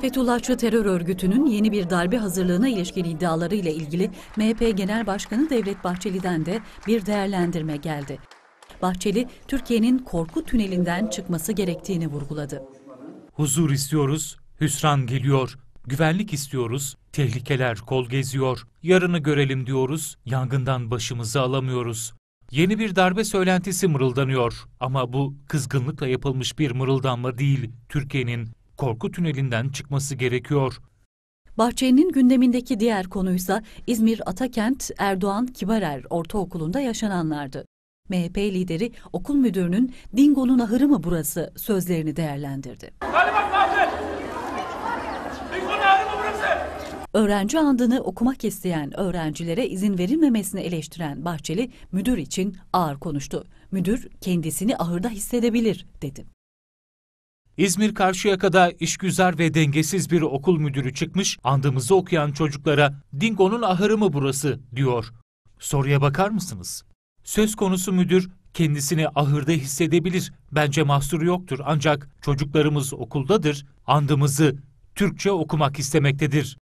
Fethullahçı terör örgütünün yeni bir darbe hazırlığına ilişkin iddialarıyla ilgili MHP Genel Başkanı Devlet Bahçeli'den de bir değerlendirme geldi. Bahçeli, Türkiye'nin korku tünelinden çıkması gerektiğini vurguladı. Huzur istiyoruz, hüsran geliyor. Güvenlik istiyoruz, tehlikeler kol geziyor. Yarını görelim diyoruz, yangından başımızı alamıyoruz. Yeni bir darbe söylentisi mırıldanıyor ama bu kızgınlıkla yapılmış bir mırıldanma değil. Türkiye'nin korku tünelinden çıkması gerekiyor. Bahçeli'nin gündemindeki diğer konuysa İzmir Atakent Erdoğan Kibarer Ortaokulu'nda yaşananlardı. MHP lideri okul müdürünün Dingo'nun ahırı mı burası sözlerini değerlendirdi. Öğrenci andını okumak isteyen öğrencilere izin verilmemesini eleştiren Bahçeli müdür için ağır konuştu. Müdür kendisini ahırda hissedebilir dedi. İzmir Karşıyaka'da işgüzar ve dengesiz bir okul müdürü çıkmış, andımızı okuyan çocuklara "Dingo'nun ahırı mı burası?" diyor. Soruya bakar mısınız? Söz konusu müdür kendisini ahırda hissedebilir. Bence mahsuru yoktur ancak çocuklarımız okuldadır, andımızı Türkçe okumak istemektedir.